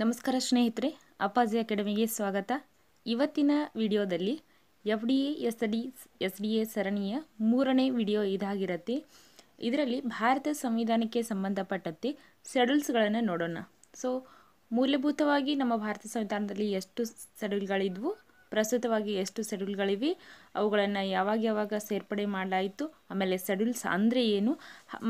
ನಮಸ್ಕಾರ ಸ್ನೇಹಿತರೆ ಅಪಾಜಿ ಅಕಾಡೆಮಿಗೆ ಸ್ವಾಗತ ಇವತ್ತಿನ ವಿಡಿಯೋದಲ್ಲಿ F D S D S D A ಸರಣಿಯ ಮೂರನೇ ವಿಡಿಯೋ ಇದಾಗಿರುತ್ತೆ ಇದರಲ್ಲಿ ಭಾರತ ಸಂವಿಧಾನಕ್ಕೆ ಸಂಬಂಧಪಟ್ಟಂತೆ ಸೆಡ್ಯೂಲ್ಸ್ಗಳನ್ನು ನೋಡೋಣ ಸೊ ಮೂಲಭೂತವಾಗಿ ನಮ್ಮ ಭಾರತ ಸಂವಿಧಾನದಲ್ಲಿ ಎಷ್ಟು ಸೆಡ್ಯೂಲ್ಗಳಿದ್ವು ಪ್ರಸ್ತುತವಾಗಿ ಎಷ್ಟು ಸೆಡ್ಯೂಲ್ಗಳಿವೆ ಅವುಗಳನ್ನು ಯಾವಾಗ ಯಾವಾಗ ಸೇರ್ಪಡೆ ಮಾಡಲಾಯಿತು ಆಮೇಲೆ ಸೆಡ್ಯೂಲ್ಸ್ ಅಂದರೆ ಏನು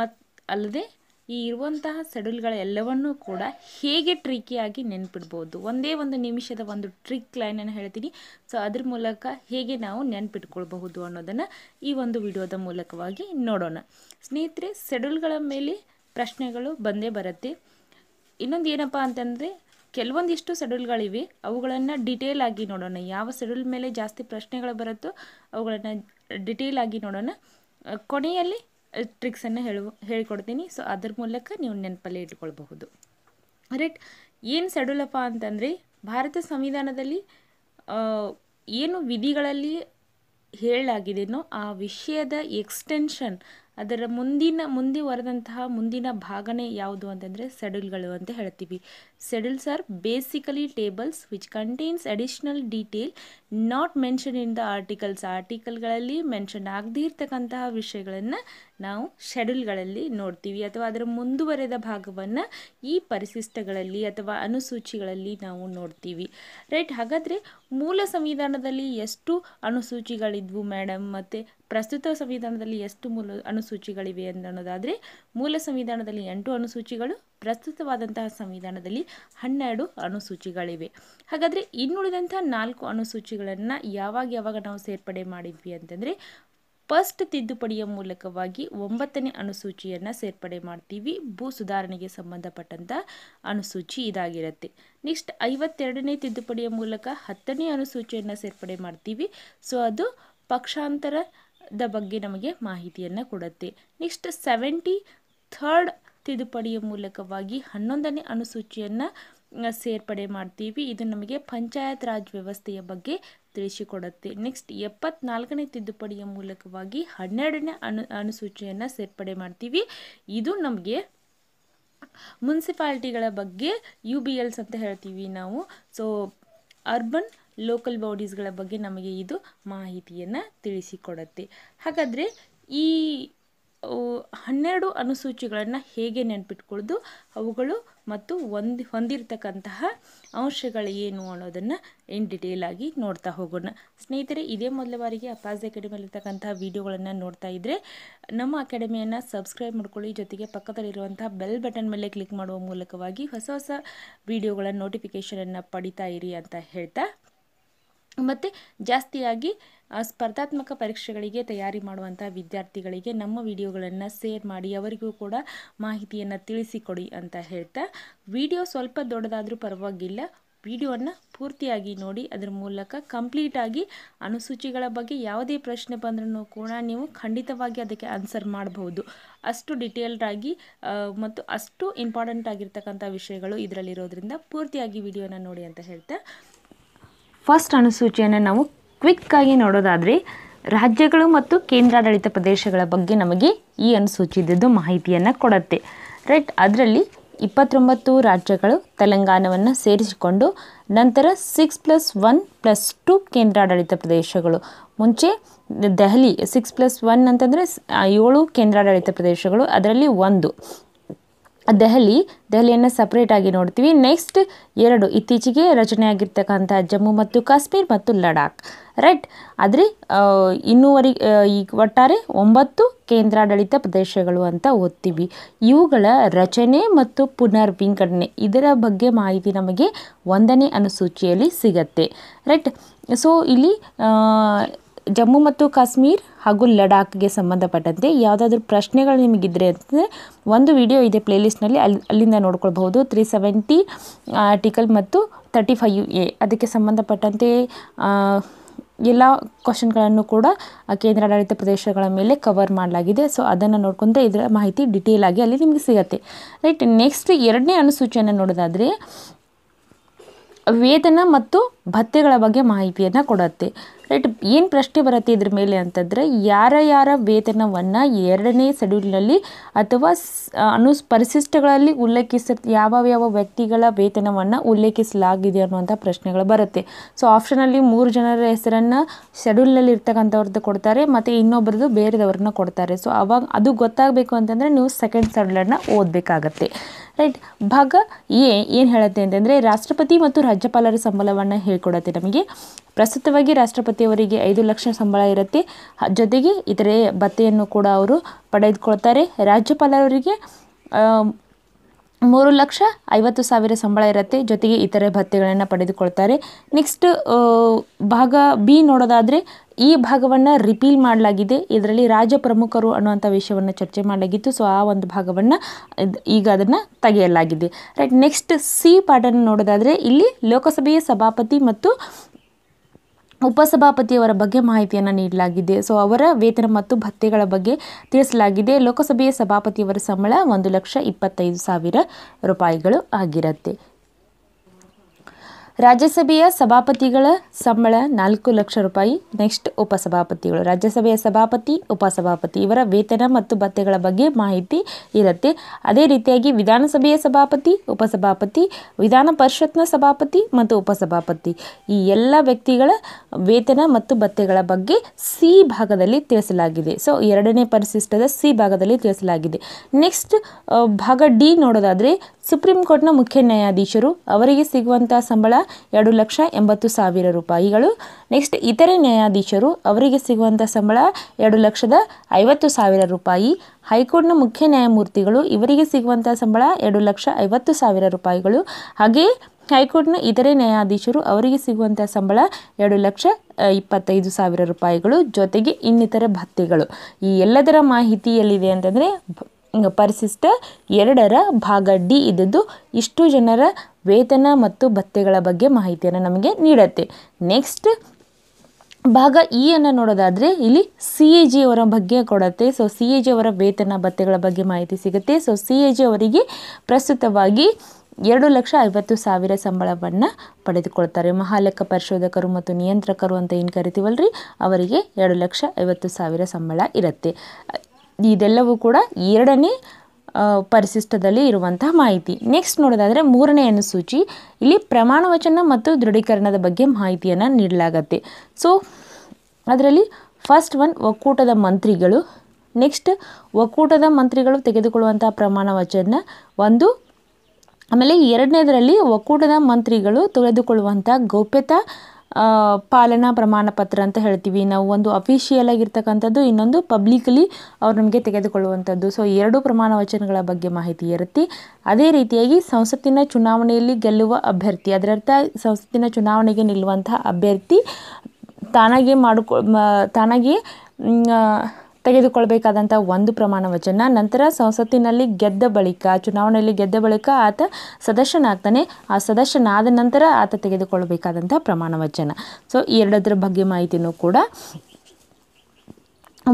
ಮತ್ತು ಅಲ್ಲದೆ ಈ ಇರುವಂತಹ ಸೆಡ್ಯೂಲ್ಗಳೆಲ್ಲವನ್ನೂ ಕೂಡ ಹೇಗೆ ಟ್ರಿಕಿಯಾಗಿ ನೆನ್ಪಿಡ್ಬೋದು ಒಂದೇ ಒಂದು ನಿಮಿಷದ ಒಂದು ಟ್ರಿಕ್ ಲೈನನ್ನು ಹೇಳ್ತೀನಿ ಸೊ ಅದ್ರ ಮೂಲಕ ಹೇಗೆ ನಾವು ನೆನ್ಪಿಟ್ಕೊಳ್ಬಹುದು ಅನ್ನೋದನ್ನು ಈ ಒಂದು ವಿಡಿಯೋದ ಮೂಲಕವಾಗಿ ನೋಡೋಣ ಸ್ನೇಹಿತರೆ ಸೆಡ್ಯೂಲ್ಗಳ ಮೇಲೆ ಪ್ರಶ್ನೆಗಳು ಬಂದೇ ಬರುತ್ತೆ ಇನ್ನೊಂದು ಏನಪ್ಪ ಅಂತಂದರೆ ಕೆಲವೊಂದಿಷ್ಟು ಸೆಡ್ಯೂಲ್ಗಳಿವೆ ಅವುಗಳನ್ನು ಡಿಟೇಲ್ ಆಗಿ ನೋಡೋಣ ಯಾವ ಸೆಡ್ಯೂಲ್ ಮೇಲೆ ಜಾಸ್ತಿ ಪ್ರಶ್ನೆಗಳು ಬರುತ್ತೋ ಅವುಗಳನ್ನು ಡಿಟೇಲ್ ಆಗಿ ನೋಡೋಣ ಕೊನೆಯಲ್ಲಿ ಟ್ರಿಕ್ಸನ್ನು ಹೇಳುವ ಹೇಳ್ಕೊಡ್ತೀನಿ ಸೊ ಅದ್ರ ಮೂಲಕ ನೀವು ನೆನಪಲ್ಲಿ ಇಟ್ಕೊಳ್ಬಹುದು ರೈಟ್ ಏನು ಸಡುಲಪ್ಪ ಅಂತಂದರೆ ಭಾರತ ಸಂವಿಧಾನದಲ್ಲಿ ಏನು ವಿಧಿಗಳಲ್ಲಿ ಹೇಳಲಾಗಿದೆನೋ ಆ ವಿಷಯದ ಎಕ್ಸ್ಟೆನ್ಷನ್ ಅದರ ಮುಂದಿನ ಮುಂದುವರೆದಂತಹ ಮುಂದಿನ ಭಾಗನೇ ಯಾವುದು ಅಂತಂದರೆ ಸೆಡ್ಯೂಲ್ಗಳು ಅಂತ ಹೇಳ್ತೀವಿ schedules are basically tables which contains additional detail not mention in the articles ಆರ್ಟಿಕಲ್ಗಳಲ್ಲಿ ಮೆನ್ಷನ್ ಆಗದೇ ಇರ್ತಕ್ಕಂತಹ ವಿಷಯಗಳನ್ನು ನಾವು ಶೆಡ್ಯೂಲ್ಗಳಲ್ಲಿ ನೋಡ್ತೀವಿ ಅಥವಾ ಅದರ ಮುಂದುವರೆದ ಭಾಗವನ್ನು ಈ ಪರಿಶಿಷ್ಟಗಳಲ್ಲಿ ಅಥವಾ ಅನುಸೂಚಿಗಳಲ್ಲಿ ನಾವು ನೋಡ್ತೀವಿ ರೈಟ್ ಹಾಗಾದರೆ ಮೂಲ ಸಂವಿಧಾನದಲ್ಲಿ ಎಷ್ಟು ಅನುಸೂಚಿಗಳಿದ್ವು ಮೇಡಮ್ ಮತ್ತು ಪ್ರಸ್ತುತ ಸಂವಿಧಾನದಲ್ಲಿ ಎಷ್ಟು ಮೂಲ ಅನುಸೂಚಿಗಳಿವೆ ಅನ್ನೋದಾದರೆ ಮೂಲ ಸಂವಿಧಾನದಲ್ಲಿ ಎಂಟು ಅನುಸೂಚಿಗಳು ಪ್ರಸ್ತುತವಾದಂತಹ ಸಂವಿಧಾನದಲ್ಲಿ ಹನ್ನೆರಡು ಅನುಸೂಚಿಗಳಿವೆ ಹಾಗಾದರೆ ಇನ್ನುಳಿದಂಥ ನಾಲ್ಕು ಅನುಸೂಚಿಗಳನ್ನು ಯಾವಾಗ ಯಾವಾಗ ನಾವು ಸೇರ್ಪಡೆ ಮಾಡಿದ್ವಿ ಅಂತಂದರೆ ಫಸ್ಟ್ ತಿದ್ದುಪಡಿಯ ಮೂಲಕವಾಗಿ ಒಂಬತ್ತನೇ ಅನುಸೂಚಿಯನ್ನು ಸೇರ್ಪಡೆ ಮಾಡ್ತೀವಿ ಭೂ ಸುಧಾರಣೆಗೆ ಸಂಬಂಧಪಟ್ಟಂಥ ಅನುಸೂಚಿ ಇದಾಗಿರುತ್ತೆ ನೆಕ್ಸ್ಟ್ ಐವತ್ತೆರಡನೇ ತಿದ್ದುಪಡಿಯ ಮೂಲಕ ಹತ್ತನೇ ಅನುಸೂಚಿಯನ್ನು ಸೇರ್ಪಡೆ ಮಾಡ್ತೀವಿ ಸೊ ಅದು ಪಕ್ಷಾಂತರ ದ ಬಗ್ಗೆ ನಮಗೆ ಮಾಹಿತಿಯನ್ನು ಕೊಡುತ್ತೆ ನೆಕ್ಸ್ಟ್ ಸೆವೆಂಟಿ ಥರ್ಡ್ ತಿದ್ದುಪಡಿಯ ಮೂಲಕವಾಗಿ ಹನ್ನೊಂದನೇ ಅನುಸೂಚಿಯನ್ನು ಸೇರ್ಪಡೆ ಮಾಡ್ತೀವಿ ಇದು ನಮಗೆ ಪಂಚಾಯತ್ ರಾಜ್ ವ್ಯವಸ್ಥೆಯ ಬಗ್ಗೆ ತಿಳಿಸಿಕೊಡುತ್ತೆ ನೆಕ್ಸ್ಟ್ ಎಪ್ಪತ್ನಾಲ್ಕನೇ ತಿದ್ದುಪಡಿಯ ಮೂಲಕವಾಗಿ ಹನ್ನೆರಡನೇ ಅನು ಅನುಸೂಚಿಯನ್ನು ಸೇರ್ಪಡೆ ಮಾಡ್ತೀವಿ ಇದು ನಮಗೆ ಮುನ್ಸಿಪಾಲ್ಟಿಗಳ ಬಗ್ಗೆ ಯು ಬಿ ಎಲ್ಸ್ ಅಂತ ಹೇಳ್ತೀವಿ ನಾವು ಸೊ ಅರ್ಬನ್ ಲೋಕಲ್ ಬಾಡೀಸ್ಗಳ ಬಗ್ಗೆ ನಮಗೆ ಇದು ಮಾಹಿತಿಯನ್ನು ತಿಳಿಸಿಕೊಡುತ್ತೆ ಹಾಗಾದರೆ ಈ ಹನ್ನೆರಡು ಅನುಸೂಚಿಗಳನ್ನು ಹೇಗೆ ನೆನಪಿಟ್ಕೊಳ್ಳೋದು ಅವುಗಳು ಮತ್ತು ಒಂದು ಹೊಂದಿರತಕ್ಕಂತಹ ಅಂಶಗಳು ಏನು ಅನ್ನೋದನ್ನು ಇನ್ ಡಿಟೇಲ್ ಆಗಿ ನೋಡ್ತಾ ಹೋಗೋಣ ಸ್ನೇಹಿತರೆ ಇದೇ ಮೊದಲ ಬಾರಿಗೆ ಅಪಾಸ್ ಅಕಾಡೆಮಿಯಲ್ಲಿರ್ತಕ್ಕಂತಹ ವಿಡಿಯೋಗಳನ್ನು ನೋಡ್ತಾ ಇದ್ದರೆ ನಮ್ಮ ಅಕಾಡೆಮಿಯನ್ನು ಸಬ್ಸ್ಕ್ರೈಬ್ ಮಾಡ್ಕೊಳ್ಳಿ ಜೊತೆಗೆ ಪಕ್ಕದಲ್ಲಿರುವಂತಹ ಬೆಲ್ ಬಟನ್ ಮೇಲೆ ಕ್ಲಿಕ್ ಮಾಡುವ ಮೂಲಕವಾಗಿ ಹೊಸ ಹೊಸ ವಿಡಿಯೋಗಳ ನೋಟಿಫಿಕೇಷನನ್ನು ಪಡಿತಾ ಇರಿ ಅಂತ ಹೇಳ್ತಾ ಮತ್ತು ಜಾಸ್ತಿಯಾಗಿ ಸ್ಪರ್ಧಾತ್ಮಕ ಪರೀಕ್ಷೆಗಳಿಗೆ ತಯಾರಿ ಮಾಡುವಂಥ ವಿದ್ಯಾರ್ಥಿಗಳಿಗೆ ನಮ್ಮ ವಿಡಿಯೋಗಳನ್ನು ಸೇರ್ ಮಾಡಿ ಅವರಿಗೂ ಕೂಡ ಮಾಹಿತಿಯನ್ನು ತಿಳಿಸಿಕೊಡಿ ಅಂತ ಹೇಳ್ತಾ ವಿಡಿಯೋ ಸ್ವಲ್ಪ ದೊಡ್ಡದಾದರೂ ಪರವಾಗಿಲ್ಲ ವಿಡಿಯೋವನ್ನು ಪೂರ್ತಿಯಾಗಿ ನೋಡಿ ಅದರ ಮೂಲಕ ಕಂಪ್ಲೀಟಾಗಿ ಅನುಸೂಚಿಗಳ ಬಗ್ಗೆ ಯಾವುದೇ ಪ್ರಶ್ನೆ ಬಂದ್ರೂ ಕೂಡ ನೀವು ಖಂಡಿತವಾಗಿ ಅದಕ್ಕೆ ಆನ್ಸರ್ ಮಾಡಬಹುದು ಅಷ್ಟು ಡಿಟೇಲ್ಡಾಗಿ ಮತ್ತು ಅಷ್ಟು ಇಂಪಾರ್ಟೆಂಟ್ ಆಗಿರ್ತಕ್ಕಂಥ ವಿಷಯಗಳು ಇದರಲ್ಲಿರೋದ್ರಿಂದ ಪೂರ್ತಿಯಾಗಿ ವಿಡಿಯೋನ ನೋಡಿ ಅಂತ ಹೇಳ್ತಾ ಫಸ್ಟ್ ಅನುಸೂಚಿಯನ್ನು ನಾವು ಕ್ವಿಕ್ಕಾಗಿ ನೋಡೋದಾದರೆ ರಾಜ್ಯಗಳು ಮತ್ತು ಕೇಂದ್ರಾಡಳಿತ ಪ್ರದೇಶಗಳ ಬಗ್ಗೆ ನಮಗೆ ಈ ಅನುಸೂಚಿದ್ದು ಮಾಹಿತಿಯನ್ನು ಕೊಡುತ್ತೆ ರೈಟ್ ಅದರಲ್ಲಿ ಇಪ್ಪತ್ತೊಂಬತ್ತು ರಾಜ್ಯಗಳು ತೆಲಂಗಾಣವನ್ನು ಸೇರಿಸಿಕೊಂಡು ನಂತರ six plus one plus two ಕೇಂದ್ರಾಡಳಿತ ಪ್ರದೇಶಗಳು ಮುಂಚೆ ದೆಹಲಿ ಸಿಕ್ಸ್ ಪ್ಲಸ್ ಒನ್ ಅಂತಂದರೆ ಏಳು ಕೇಂದ್ರಾಡಳಿತ ಪ್ರದೇಶಗಳು ಅದರಲ್ಲಿ ಒಂದು ದೆಹಲಿ ದೆಹಲಿಯನ್ನು ಸಪ್ರೇಟಾಗಿ ನೋಡ್ತೀವಿ ನೆಕ್ಸ್ಟ್ ಎರಡು ಇತ್ತೀಚೆಗೆ ಆಗಿರ್ತಕ್ಕಂಥ ಜಮ್ಮು ಮತ್ತು ಕಾಶ್ಮೀರ್ ಮತ್ತು ಲಡಾಖ್ ರೈಟ್ ಆದರೆ ಇನ್ನೂವರೆಗೆ ಈಗ ಒಟ್ಟಾರೆ ಒಂಬತ್ತು ಕೇಂದ್ರಾಡಳಿತ ಪ್ರದೇಶಗಳು ಅಂತ ಓದ್ತೀವಿ ಇವುಗಳ ರಚನೆ ಮತ್ತು ಪುನರ್ ವಿಂಗಡಣೆ ಇದರ ಬಗ್ಗೆ ಮಾಹಿತಿ ನಮಗೆ ಒಂದನೇ ಅನುಸೂಚಿಯಲ್ಲಿ ಸಿಗತ್ತೆ ರೈಟ್ ಸೊ ಇಲ್ಲಿ ಜಮ್ಮು ಮತ್ತು ಕಾಶ್ಮೀರ್ ಹಾಗೂ ಲಡಾಖ್ಗೆ ಸಂಬಂಧಪಟ್ಟಂತೆ ಯಾವುದಾದ್ರೂ ಪ್ರಶ್ನೆಗಳು ನಿಮಗಿದ್ರೆ ಅಂತಂದರೆ ಒಂದು ವಿಡಿಯೋ ಇದೆ ಪ್ಲೇಲಿಸ್ಟ್ನಲ್ಲಿ ಅಲ್ಲಿ ಅಲ್ಲಿಂದ ನೋಡ್ಕೊಳ್ಬಹುದು ತ್ರೀ ಸೆವೆಂಟಿ ಆರ್ಟಿಕಲ್ ಮತ್ತು ತರ್ಟಿ ಫೈವ್ ಎ ಅದಕ್ಕೆ ಸಂಬಂಧಪಟ್ಟಂತೆ ಎಲ್ಲ ಕ್ವಶನ್ಗಳನ್ನು ಕೂಡ ಕೇಂದ್ರಾಡಳಿತ ಪ್ರದೇಶಗಳ ಮೇಲೆ ಕವರ್ ಮಾಡಲಾಗಿದೆ ಸೊ ಅದನ್ನು ನೋಡಿಕೊಂಡ್ರೆ ಇದರ ಮಾಹಿತಿ ಡಿಟೇಲ್ ಆಗಿ ಅಲ್ಲಿ ನಿಮಗೆ ಸಿಗುತ್ತೆ ರೈಟ್ ನೆಕ್ಸ್ಟ್ ಎರಡನೇ ಅನುಸೂಚನೆ ನೋಡೋದಾದರೆ ವೇತನ ಮತ್ತು ಭತ್ಯೆಗಳ ಬಗ್ಗೆ ಮಾಹಿತಿಯನ್ನು ಕೊಡತ್ತೆ ರೈಟ್ ಏನು ಪ್ರಶ್ನೆ ಬರುತ್ತೆ ಇದ್ರ ಮೇಲೆ ಅಂತಂದರೆ ಯಾರ ಯಾರ ವೇತನವನ್ನು ಎರಡನೇ ಸೆಡ್ಯೂಲ್ನಲ್ಲಿ ಅಥವಾ ಅನುಸ್ಪರಿಶಿಷ್ಟಗಳಲ್ಲಿ ಉಲ್ಲೇಖಿಸ ಯಾವ ಯಾವ ವ್ಯಕ್ತಿಗಳ ವೇತನವನ್ನು ಉಲ್ಲೇಖಿಸಲಾಗಿದೆ ಅನ್ನುವಂಥ ಪ್ರಶ್ನೆಗಳು ಬರುತ್ತೆ ಸೊ ಆಪ್ಷನಲ್ಲಿ ಮೂರು ಜನರ ಹೆಸರನ್ನು ಶೆಡ್ಯೂಲ್ನಲ್ಲಿ ಇರ್ತಕ್ಕಂಥವ್ರದ್ದು ಕೊಡ್ತಾರೆ ಮತ್ತು ಇನ್ನೊಬ್ಬರದ್ದು ಬೇರೆದವ್ರನ್ನ ಕೊಡ್ತಾರೆ ಸೊ ಅವಾಗ ಅದು ಗೊತ್ತಾಗಬೇಕು ಅಂತಂದರೆ ನೀವು ಸೆಕೆಂಡ್ ಸೆಡ್ಯೂಲನ್ನು ಓದಬೇಕಾಗತ್ತೆ ರೈಟ್ ಭಾಗ ಎ ಏನು ಹೇಳುತ್ತೆ ಅಂತಂದರೆ ರಾಷ್ಟ್ರಪತಿ ಮತ್ತು ರಾಜ್ಯಪಾಲರ ಸಂಬಳವನ್ನು ಹೇಳ್ಕೊಡತ್ತೆ ನಮಗೆ ಪ್ರಸ್ತುತವಾಗಿ ರಾಷ್ಟ್ರಪತಿಯವರಿಗೆ ಐದು ಲಕ್ಷ ಸಂಬಳ ಇರುತ್ತೆ ಜೊತೆಗೆ ಇತರೆ ಭತ್ತೆಯನ್ನು ಕೂಡ ಅವರು ಪಡೆದುಕೊಳ್ತಾರೆ ರಾಜ್ಯಪಾಲರವರಿಗೆ ಮೂರು ಲಕ್ಷ ಐವತ್ತು ಸಾವಿರ ಸಂಬಳ ಇರುತ್ತೆ ಜೊತೆಗೆ ಇತರೆ ಭತ್ಯೆಗಳನ್ನು ಪಡೆದುಕೊಳ್ತಾರೆ ನೆಕ್ಸ್ಟ್ ಭಾಗ ಬಿ ನೋಡೋದಾದರೆ ಈ ಭಾಗವನ್ನು ರಿಪೀಲ್ ಮಾಡಲಾಗಿದೆ ಇದರಲ್ಲಿ ರಾಜ ಪ್ರಮುಖರು ಅನ್ನುವಂಥ ವಿಷಯವನ್ನು ಚರ್ಚೆ ಮಾಡಲಾಗಿತ್ತು ಸೊ ಆ ಒಂದು ಭಾಗವನ್ನು ಈಗ ಅದನ್ನು ತೆಗೆಯಲಾಗಿದೆ ರೈಟ್ ನೆಕ್ಸ್ಟ್ ಸಿ ಪಾಠನ ನೋಡೋದಾದರೆ ಇಲ್ಲಿ ಲೋಕಸಭೆಯ ಸಭಾಪತಿ ಮತ್ತು ಉಪಸಭಾಪತಿಯವರ ಬಗ್ಗೆ ಮಾಹಿತಿಯನ್ನು ನೀಡಲಾಗಿದೆ ಸೊ ಅವರ ವೇತನ ಮತ್ತು ಭತ್ಯೆಗಳ ಬಗ್ಗೆ ತಿಳಿಸಲಾಗಿದೆ ಲೋಕಸಭೆಯ ಸಭಾಪತಿಯವರ ಸಂಬಳ ಒಂದು ಲಕ್ಷ ಇಪ್ಪತ್ತೈದು ಸಾವಿರ ರೂಪಾಯಿಗಳು ಆಗಿರುತ್ತೆ ರಾಜ್ಯಸಭೆಯ ಸಭಾಪತಿಗಳ ಸಂಬಳ ನಾಲ್ಕು ಲಕ್ಷ ರೂಪಾಯಿ ನೆಕ್ಸ್ಟ್ ಉಪಸಭಾಪತಿಗಳು ರಾಜ್ಯಸಭೆಯ ಸಭಾಪತಿ ಉಪಸಭಾಪತಿ ಇವರ ವೇತನ ಮತ್ತು ಭತ್ಯೆಗಳ ಬಗ್ಗೆ ಮಾಹಿತಿ ಇರುತ್ತೆ ಅದೇ ರೀತಿಯಾಗಿ ವಿಧಾನಸಭೆಯ ಸಭಾಪತಿ ಉಪಸಭಾಪತಿ ವಿಧಾನ ಪರಿಷತ್ನ ಸಭಾಪತಿ ಮತ್ತು ಉಪಸಭಾಪತಿ ಈ ಎಲ್ಲ ವ್ಯಕ್ತಿಗಳ ವೇತನ ಮತ್ತು ಭತ್ಯೆಗಳ ಬಗ್ಗೆ ಸಿ ಭಾಗದಲ್ಲಿ ತಿಳಿಸಲಾಗಿದೆ ಸೊ ಎರಡನೇ ಪರಿಶಿಷ್ಟದ ಸಿ ಭಾಗದಲ್ಲಿ ತಿಳಿಸಲಾಗಿದೆ ನೆಕ್ಸ್ಟ್ ಭಾಗ ಡಿ ನೋಡೋದಾದರೆ ಸುಪ್ರೀಂ ಕೋರ್ಟ್ನ ಮುಖ್ಯ ನ್ಯಾಯಾಧೀಶರು ಅವರಿಗೆ ಸಿಗುವಂಥ ಸಂಬಳ ಎರಡು ಲಕ್ಷ ಎಂಬತ್ತು ಸಾವಿರ ರೂಪಾಯಿಗಳು ನೆಕ್ಸ್ಟ್ ಇತರೆ ನ್ಯಾಯಾಧೀಶರು ಅವರಿಗೆ ಸಿಗುವಂಥ ಸಂಬಳ ಎರಡು ಲಕ್ಷದ ಐವತ್ತು ಸಾವಿರ ರೂಪಾಯಿ ಹೈಕೋರ್ಟ್ನ ಮುಖ್ಯ ನ್ಯಾಯಮೂರ್ತಿಗಳು ಇವರಿಗೆ ಸಿಗುವಂಥ ಸಂಬಳ ಎರಡು ಲಕ್ಷ ಐವತ್ತು ಸಾವಿರ ರೂಪಾಯಿಗಳು ಹಾಗೆಯೇ ಹೈಕೋರ್ಟ್ನ ಇತರೆ ನ್ಯಾಯಾಧೀಶರು ಅವರಿಗೆ ಸಿಗುವಂಥ ಸಂಬಳ ಎರಡು ಲಕ್ಷ ಇಪ್ಪತ್ತೈದು ಸಾವಿರ ರೂಪಾಯಿಗಳು ಜೊತೆಗೆ ಇನ್ನಿತರ ಭತ್ಯೆಗಳು ಈ ಎಲ್ಲದರ ಮಾಹಿತಿ ಎಲ್ಲಿದೆ ಅಂತಂದರೆ ಪರಿಶಿಷ್ಟ ಎರಡರ ಭಾಗ ಡಿ ಇದ್ದದ್ದು ಇಷ್ಟು ಜನರ ವೇತನ ಮತ್ತು ಭತ್ತೆಗಳ ಬಗ್ಗೆ ಮಾಹಿತಿಯನ್ನು ನಮಗೆ ನೀಡತ್ತೆ ನೆಕ್ಸ್ಟ್ ಭಾಗ ಇ ನೋಡೋದಾದರೆ ಇಲ್ಲಿ ಸಿ ಎ ಜಿ ಅವರ ಬಗ್ಗೆ ಕೊಡುತ್ತೆ ಸೊ ಸಿ ಎ ಜಿ ಅವರ ವೇತನ ಭತ್ತೆಗಳ ಬಗ್ಗೆ ಮಾಹಿತಿ ಸಿಗುತ್ತೆ ಸೊ ಸಿ ಎ ಜಿ ಅವರಿಗೆ ಪ್ರಸ್ತುತವಾಗಿ ಎರಡು ಲಕ್ಷ ಐವತ್ತು ಸಾವಿರ ಸಂಬಳವನ್ನು ಪಡೆದುಕೊಳ್ತಾರೆ ಮಹಾಲೆಕ್ಕ ಪರಿಶೋಧಕರು ಮತ್ತು ನಿಯಂತ್ರಕರು ಅಂತ ಏನು ಕರಿತೀವಲ್ರಿ ಅವರಿಗೆ ಎರಡು ಲಕ್ಷ ಐವತ್ತು ಸಾವಿರ ಸಂಬಳ ಇರುತ್ತೆ ಇದೆಲ್ಲವೂ ಕೂಡ ಎರಡನೇ ಪರಿಶಿಷ್ಟದಲ್ಲಿ ಇರುವಂತಹ ಮಾಹಿತಿ ನೆಕ್ಸ್ಟ್ ನೋಡೋದಾದರೆ ಮೂರನೇ ಅನುಸೂಚಿ ಇಲ್ಲಿ ಪ್ರಮಾಣ ವಚನ ಮತ್ತು ದೃಢೀಕರಣದ ಬಗ್ಗೆ ಮಾಹಿತಿಯನ್ನು ನೀಡಲಾಗತ್ತೆ ಸೊ ಅದರಲ್ಲಿ ಫಸ್ಟ್ ಒನ್ ಒಕ್ಕೂಟದ ಮಂತ್ರಿಗಳು ನೆಕ್ಸ್ಟ್ ಒಕ್ಕೂಟದ ಮಂತ್ರಿಗಳು ತೆಗೆದುಕೊಳ್ಳುವಂತಹ ಪ್ರಮಾಣ ವಚನ ಒಂದು ಆಮೇಲೆ ಎರಡನೇದರಲ್ಲಿ ಒಕ್ಕೂಟದ ಮಂತ್ರಿಗಳು ತೆಗೆದುಕೊಳ್ಳುವಂಥ ಗೌಪ್ಯತಾ ಪಾಲನಾ ಪ್ರಮಾಣ ಪತ್ರ ಅಂತ ಹೇಳ್ತೀವಿ ನಾವು ಒಂದು ಅಫಿಷಿಯಲ್ ಆಗಿರ್ತಕ್ಕಂಥದ್ದು ಇನ್ನೊಂದು ಪಬ್ಲಿಕ್ಲಿ ಅವ್ರು ನಮಗೆ ತೆಗೆದುಕೊಳ್ಳುವಂಥದ್ದು ಸೊ ಎರಡು ಪ್ರಮಾಣ ವಚನಗಳ ಬಗ್ಗೆ ಮಾಹಿತಿ ಇರುತ್ತೆ ಅದೇ ರೀತಿಯಾಗಿ ಸಂಸತ್ತಿನ ಚುನಾವಣೆಯಲ್ಲಿ ಗೆಲ್ಲುವ ಅಭ್ಯರ್ಥಿ ಅದರರ್ಥ ಸಂಸತ್ತಿನ ಚುನಾವಣೆಗೆ ನಿಲ್ಲುವಂತಹ ಅಭ್ಯರ್ಥಿ ತಾನಾಗೆ ಮಾಡಿಕೊ ತಾನಾಗೆ ತೆಗೆದುಕೊಳ್ಬೇಕಾದಂಥ ಒಂದು ಪ್ರಮಾಣ ವಚನ ನಂತರ ಸಂಸತ್ತಿನಲ್ಲಿ ಗೆದ್ದ ಬಳಿಕ ಚುನಾವಣೆಯಲ್ಲಿ ಗೆದ್ದ ಬಳಿಕ ಆತ ಸದಸ್ಯನಾಗ್ತಾನೆ ಆ ಸದಸ್ಯನಾದ ನಂತರ ಆತ ತೆಗೆದುಕೊಳ್ಳಬೇಕಾದಂಥ ಪ್ರಮಾಣ ವಚನ ಸೊ ಈ ಎರಡದರ ಬಗ್ಗೆ ಮಾಹಿತಿನೂ ಕೂಡ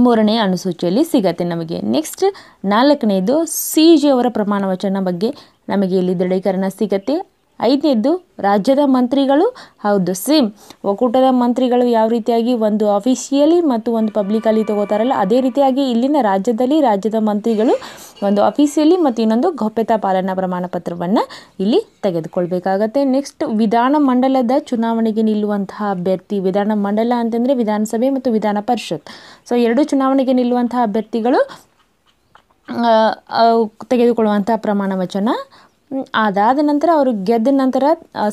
ಮೂರನೇ ಅನುಸೂಚಿಯಲ್ಲಿ ಸಿಗತ್ತೆ ನಮಗೆ ನೆಕ್ಸ್ಟ್ ನಾಲ್ಕನೇದು ಸಿ ಅವರ ಪ್ರಮಾಣ ವಚನ ಬಗ್ಗೆ ನಮಗೆ ಇಲ್ಲಿ ದೃಢೀಕರಣ ಸಿಗತ್ತೆ ಐದನೇದ್ದು ರಾಜ್ಯದ ಮಂತ್ರಿಗಳು ಹೌದು ಸೇಮ್ ಒಕ್ಕೂಟದ ಮಂತ್ರಿಗಳು ಯಾವ ರೀತಿಯಾಗಿ ಒಂದು ಅಫಿಷಿಯಲಿ ಮತ್ತು ಒಂದು ಪಬ್ಲಿಕಲ್ಲಿ ತಗೋತಾರಲ್ಲ ಅದೇ ರೀತಿಯಾಗಿ ಇಲ್ಲಿನ ರಾಜ್ಯದಲ್ಲಿ ರಾಜ್ಯದ ಮಂತ್ರಿಗಳು ಒಂದು ಅಫಿಷಿಯಲಿ ಮತ್ತು ಇನ್ನೊಂದು ಗೌಪ್ಯತಾ ಪಾಲನಾ ಪ್ರಮಾಣ ಪತ್ರವನ್ನು ಇಲ್ಲಿ ತೆಗೆದುಕೊಳ್ಬೇಕಾಗತ್ತೆ ನೆಕ್ಸ್ಟ್ ವಿಧಾನ ಮಂಡಲದ ಚುನಾವಣೆಗೆ ನಿಲ್ಲುವಂತಹ ಅಭ್ಯರ್ಥಿ ವಿಧಾನ ಮಂಡಲ ಅಂತಂದರೆ ವಿಧಾನಸಭೆ ಮತ್ತು ವಿಧಾನ ಪರಿಷತ್ ಸೊ ಎರಡು ಚುನಾವಣೆಗೆ ನಿಲ್ಲುವಂತಹ ಅಭ್ಯರ್ಥಿಗಳು ತೆಗೆದುಕೊಳ್ಳುವಂಥ ಪ್ರಮಾಣ ವಚನ ಅದಾದ ನಂತರ ಅವರು ಗೆದ್ದ ನಂತರ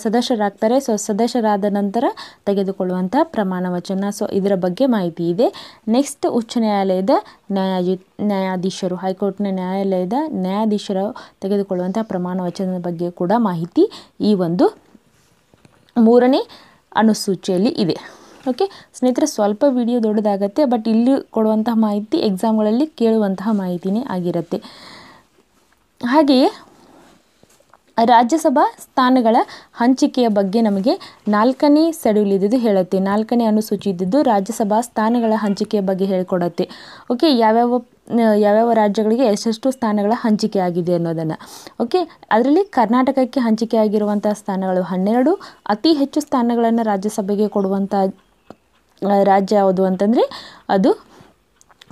ಸದಸ್ಯರಾಗ್ತಾರೆ ಸೊ ಸದಸ್ಯರಾದ ನಂತರ ತೆಗೆದುಕೊಳ್ಳುವಂಥ ಪ್ರಮಾಣ ವಚನ ಸೊ ಇದರ ಬಗ್ಗೆ ಮಾಹಿತಿ ಇದೆ ನೆಕ್ಸ್ಟ್ ಉಚ್ಚ ನ್ಯಾಯಾಲಯದ ನ್ಯಾಯಾಧಿ ನ್ಯಾಯಾಧೀಶರು ಹೈಕೋರ್ಟ್ನ ನ್ಯಾಯಾಲಯದ ನ್ಯಾಯಾಧೀಶರು ತೆಗೆದುಕೊಳ್ಳುವಂಥ ಪ್ರಮಾಣ ವಚನದ ಬಗ್ಗೆ ಕೂಡ ಮಾಹಿತಿ ಈ ಒಂದು ಮೂರನೇ ಅನುಸೂಚಿಯಲ್ಲಿ ಇದೆ ಓಕೆ ಸ್ನೇಹಿತರೆ ಸ್ವಲ್ಪ ವಿಡಿಯೋ ದೊಡ್ಡದಾಗತ್ತೆ ಬಟ್ ಇಲ್ಲಿ ಕೊಡುವಂತಹ ಮಾಹಿತಿ ಎಕ್ಸಾಮ್ಗಳಲ್ಲಿ ಕೇಳುವಂತಹ ಮಾಹಿತಿನೇ ಆಗಿರುತ್ತೆ ಹಾಗೆಯೇ ರಾಜ್ಯಸಭಾ ಸ್ಥಾನಗಳ ಹಂಚಿಕೆಯ ಬಗ್ಗೆ ನಮಗೆ ನಾಲ್ಕನೇ ಸೆಡ್ಯೂಲ್ ಇದ್ದಿದ್ದು ಹೇಳುತ್ತೆ ನಾಲ್ಕನೇ ಅನುಸೂಚಿ ಇದ್ದಿದ್ದು ರಾಜ್ಯಸಭಾ ಸ್ಥಾನಗಳ ಹಂಚಿಕೆಯ ಬಗ್ಗೆ ಹೇಳಿಕೊಡತ್ತೆ ಓಕೆ ಯಾವ್ಯಾವ ಯಾವ್ಯಾವ ರಾಜ್ಯಗಳಿಗೆ ಎಷ್ಟೆಷ್ಟು ಸ್ಥಾನಗಳ ಹಂಚಿಕೆ ಆಗಿದೆ ಅನ್ನೋದನ್ನು ಓಕೆ ಅದರಲ್ಲಿ ಕರ್ನಾಟಕಕ್ಕೆ ಹಂಚಿಕೆ ಆಗಿರುವಂಥ ಸ್ಥಾನಗಳು ಹನ್ನೆರಡು ಅತಿ ಹೆಚ್ಚು ಸ್ಥಾನಗಳನ್ನು ರಾಜ್ಯಸಭೆಗೆ ಕೊಡುವಂಥ ರಾಜ್ಯ ಯಾವುದು ಅಂತಂದರೆ ಅದು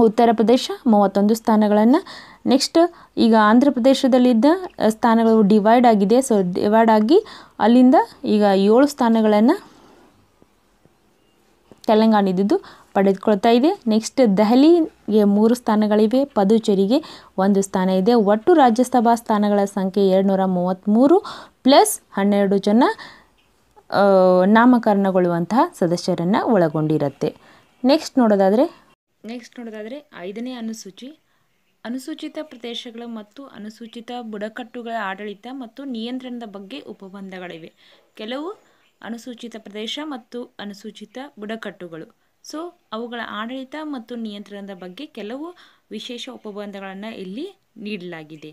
ಉತ್ತರ ಪ್ರದೇಶ ಮೂವತ್ತೊಂದು ಸ್ಥಾನಗಳನ್ನು ನೆಕ್ಸ್ಟ್ ಈಗ ಆಂಧ್ರ ಪ್ರದೇಶದಲ್ಲಿದ್ದ ಸ್ಥಾನಗಳು ಡಿವೈಡ್ ಆಗಿದೆ ಸೊ ಡಿವೈಡ್ ಆಗಿ ಅಲ್ಲಿಂದ ಈಗ ಏಳು ಸ್ಥಾನಗಳನ್ನು ತೆಲಂಗಾಣದಿದ್ದು ಪಡೆದುಕೊಳ್ತಾ ಇದೆ ನೆಕ್ಸ್ಟ್ ದೆಹಲಿಗೆ ಮೂರು ಸ್ಥಾನಗಳಿವೆ ಪದುಚೇರಿಗೆ ಒಂದು ಸ್ಥಾನ ಇದೆ ಒಟ್ಟು ರಾಜ್ಯಸಭಾ ಸ್ಥಾನಗಳ ಸಂಖ್ಯೆ ಎರಡುನೂರ ಮೂವತ್ತ್ಮೂರು ಪ್ಲಸ್ ಹನ್ನೆರಡು ಜನ ನಾಮಕರಣಗೊಳ್ಳುವಂತಹ ಸದಸ್ಯರನ್ನು ಒಳಗೊಂಡಿರುತ್ತೆ ನೆಕ್ಸ್ಟ್ ನೋಡೋದಾದರೆ ನೆಕ್ಸ್ಟ್ ನೋಡೋದಾದರೆ ಐದನೇ ಅನುಸೂಚಿ ಅನುಸೂಚಿತ ಪ್ರದೇಶಗಳು ಮತ್ತು ಅನುಸೂಚಿತ ಬುಡಕಟ್ಟುಗಳ ಆಡಳಿತ ಮತ್ತು ನಿಯಂತ್ರಣದ ಬಗ್ಗೆ ಉಪಬಂಧಗಳಿವೆ ಕೆಲವು ಅನುಸೂಚಿತ ಪ್ರದೇಶ ಮತ್ತು ಅನುಸೂಚಿತ ಬುಡಕಟ್ಟುಗಳು ಸೊ ಅವುಗಳ ಆಡಳಿತ ಮತ್ತು ನಿಯಂತ್ರಣದ ಬಗ್ಗೆ ಕೆಲವು ವಿಶೇಷ ಉಪಬಂಧಗಳನ್ನು ಇಲ್ಲಿ ನೀಡಲಾಗಿದೆ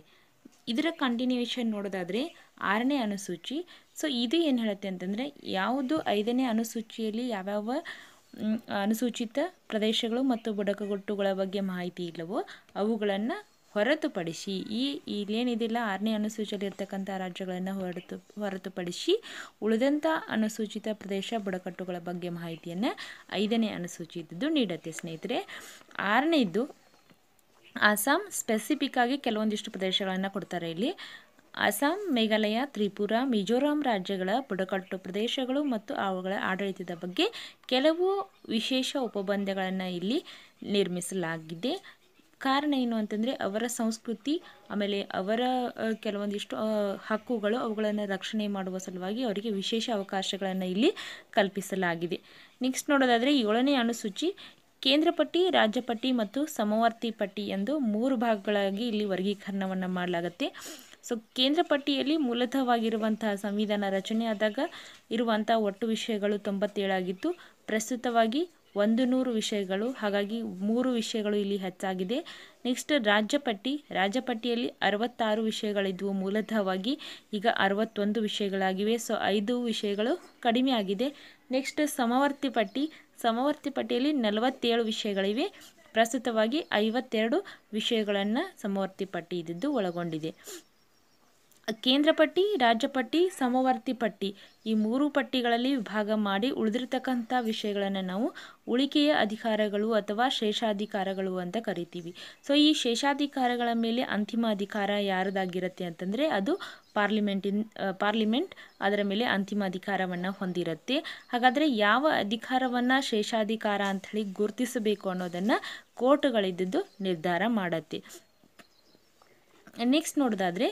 ಇದರ ಕಂಟಿನ್ಯೂಯೇಷನ್ ನೋಡೋದಾದರೆ ಆರನೇ ಅನುಸೂಚಿ ಸೊ ಇದು ಏನು ಹೇಳುತ್ತೆ ಅಂತಂದರೆ ಯಾವುದು ಐದನೇ ಅನುಸೂಚಿಯಲ್ಲಿ ಯಾವ್ಯಾವ ಅನುಸೂಚಿತ ಪ್ರದೇಶಗಳು ಮತ್ತು ಬುಡಕಟ್ಟುಗಳ ಬಗ್ಗೆ ಮಾಹಿತಿ ಇಲ್ಲವೋ ಅವುಗಳನ್ನು ಹೊರತುಪಡಿಸಿ ಈ ಇಲ್ಲೇನಿದಿಲ್ಲ ಆರನೇ ಅನುಸೂಚಿಯಲ್ಲಿ ಇರ್ತಕ್ಕಂಥ ರಾಜ್ಯಗಳನ್ನು ಹೊರತು ಹೊರತುಪಡಿಸಿ ಉಳಿದಂಥ ಅನುಸೂಚಿತ ಪ್ರದೇಶ ಬುಡಕಟ್ಟುಗಳ ಬಗ್ಗೆ ಮಾಹಿತಿಯನ್ನು ಐದನೇ ಅನುಸೂಚಿತದ್ದು ನೀಡುತ್ತೆ ಸ್ನೇಹಿತರೆ ಇದ್ದು ಅಸ್ಸಾಂ ಸ್ಪೆಸಿಫಿಕ್ಕಾಗಿ ಕೆಲವೊಂದಿಷ್ಟು ಪ್ರದೇಶಗಳನ್ನು ಕೊಡ್ತಾರೆ ಇಲ್ಲಿ ಅಸ್ಸಾಂ ಮೇಘಾಲಯ ತ್ರಿಪುರ ಮಿಜೋರಾಂ ರಾಜ್ಯಗಳ ಬುಡಕಟ್ಟು ಪ್ರದೇಶಗಳು ಮತ್ತು ಅವುಗಳ ಆಡಳಿತದ ಬಗ್ಗೆ ಕೆಲವು ವಿಶೇಷ ಉಪಬಂಧಗಳನ್ನು ಇಲ್ಲಿ ನಿರ್ಮಿಸಲಾಗಿದೆ ಕಾರಣ ಏನು ಅಂತಂದರೆ ಅವರ ಸಂಸ್ಕೃತಿ ಆಮೇಲೆ ಅವರ ಕೆಲವೊಂದಿಷ್ಟು ಹಕ್ಕುಗಳು ಅವುಗಳನ್ನು ರಕ್ಷಣೆ ಮಾಡುವ ಸಲುವಾಗಿ ಅವರಿಗೆ ವಿಶೇಷ ಅವಕಾಶಗಳನ್ನು ಇಲ್ಲಿ ಕಲ್ಪಿಸಲಾಗಿದೆ ನೆಕ್ಸ್ಟ್ ನೋಡೋದಾದರೆ ಏಳನೇ ಅನುಸೂಚಿ ಕೇಂದ್ರ ಪಟ್ಟಿ ರಾಜ್ಯ ಪಟ್ಟಿ ಮತ್ತು ಸಮವರ್ತಿ ಪಟ್ಟಿ ಎಂದು ಮೂರು ಭಾಗಗಳಾಗಿ ಇಲ್ಲಿ ವರ್ಗೀಕರಣವನ್ನು ಮಾಡಲಾಗುತ್ತೆ ಸೊ ಕೇಂದ್ರ ಪಟ್ಟಿಯಲ್ಲಿ ಮೂಲತಃವಾಗಿರುವಂತಹ ಸಂವಿಧಾನ ರಚನೆ ಆದಾಗ ಇರುವಂಥ ಒಟ್ಟು ವಿಷಯಗಳು ತೊಂಬತ್ತೇಳಾಗಿತ್ತು ಪ್ರಸ್ತುತವಾಗಿ ಒಂದು ನೂರು ವಿಷಯಗಳು ಹಾಗಾಗಿ ಮೂರು ವಿಷಯಗಳು ಇಲ್ಲಿ ಹೆಚ್ಚಾಗಿದೆ ನೆಕ್ಸ್ಟ್ ರಾಜ್ಯಪಟ್ಟಿ ರಾಜ್ಯಪಟ್ಟಿಯಲ್ಲಿ ಅರವತ್ತಾರು ವಿಷಯಗಳಿದ್ವು ಮೂಲತಃವಾಗಿ ಈಗ ಅರವತ್ತೊಂದು ವಿಷಯಗಳಾಗಿವೆ ಸೊ ಐದು ವಿಷಯಗಳು ಕಡಿಮೆ ಆಗಿದೆ ನೆಕ್ಸ್ಟ್ ಸಮವರ್ತಿ ಪಟ್ಟಿ ಸಮವರ್ತಿ ಪಟ್ಟಿಯಲ್ಲಿ ನಲವತ್ತೇಳು ವಿಷಯಗಳಿವೆ ಪ್ರಸ್ತುತವಾಗಿ ಐವತ್ತೆರಡು ವಿಷಯಗಳನ್ನು ಸಮವರ್ತಿ ಪಟ್ಟಿ ಇದ್ದಿದ್ದು ಒಳಗೊಂಡಿದೆ ಕೇಂದ್ರ ಪಟ್ಟಿ ರಾಜ್ಯ ಪಟ್ಟಿ ಸಮವರ್ತಿ ಪಟ್ಟಿ ಈ ಮೂರು ಪಟ್ಟಿಗಳಲ್ಲಿ ವಿಭಾಗ ಮಾಡಿ ಉಳಿದಿರ್ತಕ್ಕಂಥ ವಿಷಯಗಳನ್ನು ನಾವು ಉಳಿಕೆಯ ಅಧಿಕಾರಗಳು ಅಥವಾ ಶೇಷಾಧಿಕಾರಗಳು ಅಂತ ಕರಿತೀವಿ ಸೊ ಈ ಶೇಷಾಧಿಕಾರಗಳ ಮೇಲೆ ಅಂತಿಮ ಅಧಿಕಾರ ಯಾರದಾಗಿರುತ್ತೆ ಅಂತಂದರೆ ಅದು ಪಾರ್ಲಿಮೆಂಟಿನ್ ಪಾರ್ಲಿಮೆಂಟ್ ಅದರ ಮೇಲೆ ಅಂತಿಮ ಅಧಿಕಾರವನ್ನು ಹೊಂದಿರುತ್ತೆ ಹಾಗಾದರೆ ಯಾವ ಅಧಿಕಾರವನ್ನು ಶೇಷಾಧಿಕಾರ ಅಂಥೇಳಿ ಗುರುತಿಸಬೇಕು ಅನ್ನೋದನ್ನು ಕೋರ್ಟ್ಗಳಿದ್ದು ನಿರ್ಧಾರ ಮಾಡುತ್ತೆ ನೆಕ್ಸ್ಟ್ ನೋಡೋದಾದರೆ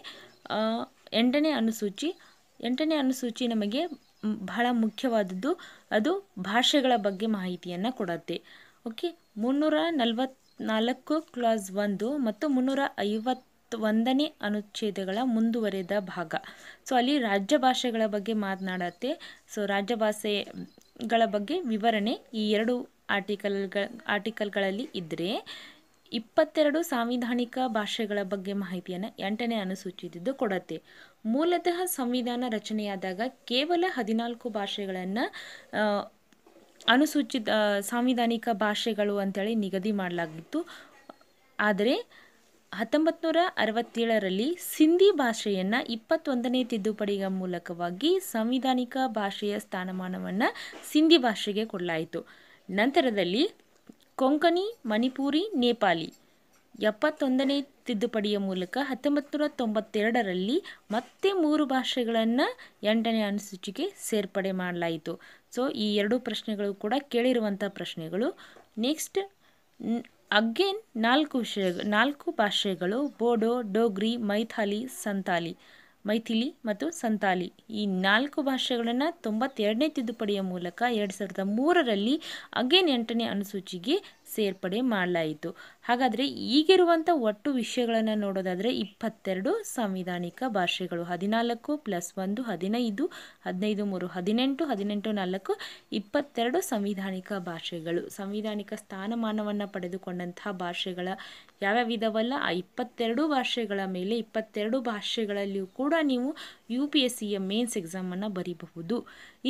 ಎಂಟನೇ ಅನುಸೂಚಿ ಎಂಟನೇ ಅನುಸೂಚಿ ನಮಗೆ ಬಹಳ ಮುಖ್ಯವಾದದ್ದು ಅದು ಭಾಷೆಗಳ ಬಗ್ಗೆ ಮಾಹಿತಿಯನ್ನು ಕೊಡತ್ತೆ ಓಕೆ ಮುನ್ನೂರ ನಲವತ್ನಾಲ್ಕು ಕ್ಲಾಸ್ ಒಂದು ಮತ್ತು ಮುನ್ನೂರ ಐವತ್ತೊಂದನೇ ಅನುಚ್ಛೇದಗಳ ಮುಂದುವರೆದ ಭಾಗ ಸೊ ಅಲ್ಲಿ ರಾಜ್ಯ ಭಾಷೆಗಳ ಬಗ್ಗೆ ಮಾತನಾಡತ್ತೆ ಸೊ ರಾಜ್ಯ ಭಾಷೆಗಳ ಬಗ್ಗೆ ವಿವರಣೆ ಈ ಎರಡು ಆರ್ಟಿಕಲ್ಗಳ ಆರ್ಟಿಕಲ್ಗಳಲ್ಲಿ ಇದ್ದರೆ ಇಪ್ಪತ್ತೆರಡು ಸಾಂವಿಧಾನಿಕ ಭಾಷೆಗಳ ಬಗ್ಗೆ ಮಾಹಿತಿಯನ್ನು ಎಂಟನೇ ಅನುಸೂಚಿದಿದ್ದು ಕೊಡತ್ತೆ ಮೂಲತಃ ಸಂವಿಧಾನ ರಚನೆಯಾದಾಗ ಕೇವಲ ಹದಿನಾಲ್ಕು ಭಾಷೆಗಳನ್ನು ಅನುಸೂಚಿತ ಸಾಂವಿಧಾನಿಕ ಭಾಷೆಗಳು ಅಂತೇಳಿ ನಿಗದಿ ಮಾಡಲಾಗಿತ್ತು ಆದರೆ ಹತ್ತೊಂಬತ್ತು ನೂರ ಅರವತ್ತೇಳರಲ್ಲಿ ಸಿಂಧಿ ಭಾಷೆಯನ್ನು ಇಪ್ಪತ್ತೊಂದನೇ ತಿದ್ದುಪಡಿಯ ಮೂಲಕವಾಗಿ ಸಾಂವಿಧಾನಿಕ ಭಾಷೆಯ ಸ್ಥಾನಮಾನವನ್ನು ಸಿಂಧಿ ಭಾಷೆಗೆ ಕೊಡಲಾಯಿತು ನಂತರದಲ್ಲಿ ಕೊಂಕಣಿ ಮಣಿಪುರಿ ನೇಪಾಲಿ ಎಪ್ಪತ್ತೊಂದನೇ ತಿದ್ದುಪಡಿಯ ಮೂಲಕ ಹತ್ತೊಂಬತ್ತು ನೂರ ತೊಂಬತ್ತೆರಡರಲ್ಲಿ ಮತ್ತೆ ಮೂರು ಭಾಷೆಗಳನ್ನು ಎಂಟನೇ ಅನುಸೂಚಿಗೆ ಸೇರ್ಪಡೆ ಮಾಡಲಾಯಿತು ಸೊ ಈ ಎರಡು ಪ್ರಶ್ನೆಗಳು ಕೂಡ ಕೇಳಿರುವಂಥ ಪ್ರಶ್ನೆಗಳು ನೆಕ್ಸ್ಟ್ ಅಗೇನ್ ನಾಲ್ಕು ವಿಷಯ ನಾಲ್ಕು ಭಾಷೆಗಳು ಬೋಡೋ ಡೋಗ್ರಿ ಮೈಥಾಲಿ ಸಂತಾಲಿ ಮೈಥಿಲಿ ಮತ್ತು ಸಂತಾಲಿ ಈ ನಾಲ್ಕು ಭಾಷೆಗಳನ್ನು ತೊಂಬತ್ತೆರಡನೇ ತಿದ್ದುಪಡಿಯ ಮೂಲಕ ಎರಡು ಸಾವಿರದ ಮೂರರಲ್ಲಿ ಅಗೇನ್ ಎಂಟನೇ ಅನುಸೂಚಿಗೆ ಸೇರ್ಪಡೆ ಮಾಡಲಾಯಿತು ಹಾಗಾದರೆ ಈಗಿರುವಂಥ ಒಟ್ಟು ವಿಷಯಗಳನ್ನು ನೋಡೋದಾದರೆ ಇಪ್ಪತ್ತೆರಡು ಸಾಂವಿಧಾನಿಕ ಭಾಷೆಗಳು ಹದಿನಾಲ್ಕು ಪ್ಲಸ್ ಒಂದು ಹದಿನೈದು ಹದಿನೈದು ಮೂರು ಹದಿನೆಂಟು ಹದಿನೆಂಟು ನಾಲ್ಕು ಇಪ್ಪತ್ತೆರಡು ಸಂವಿಧಾನಿಕ ಭಾಷೆಗಳು ಸಂವಿಧಾನಿಕ ಸ್ಥಾನಮಾನವನ್ನು ಪಡೆದುಕೊಂಡಂತಹ ಭಾಷೆಗಳ ಯಾವ್ಯಾವಿದವಲ್ಲ ಆ ಇಪ್ಪತ್ತೆರಡು ಭಾಷೆಗಳ ಮೇಲೆ ಇಪ್ಪತ್ತೆರಡು ಭಾಷೆಗಳಲ್ಲಿಯೂ ಕೂಡ ನೀವು ಯು ಪಿ ಎಸ್ ಸಿಯ ಮೇನ್ಸ್ ಎಕ್ಸಾಮನ್ನು ಬರೀಬಹುದು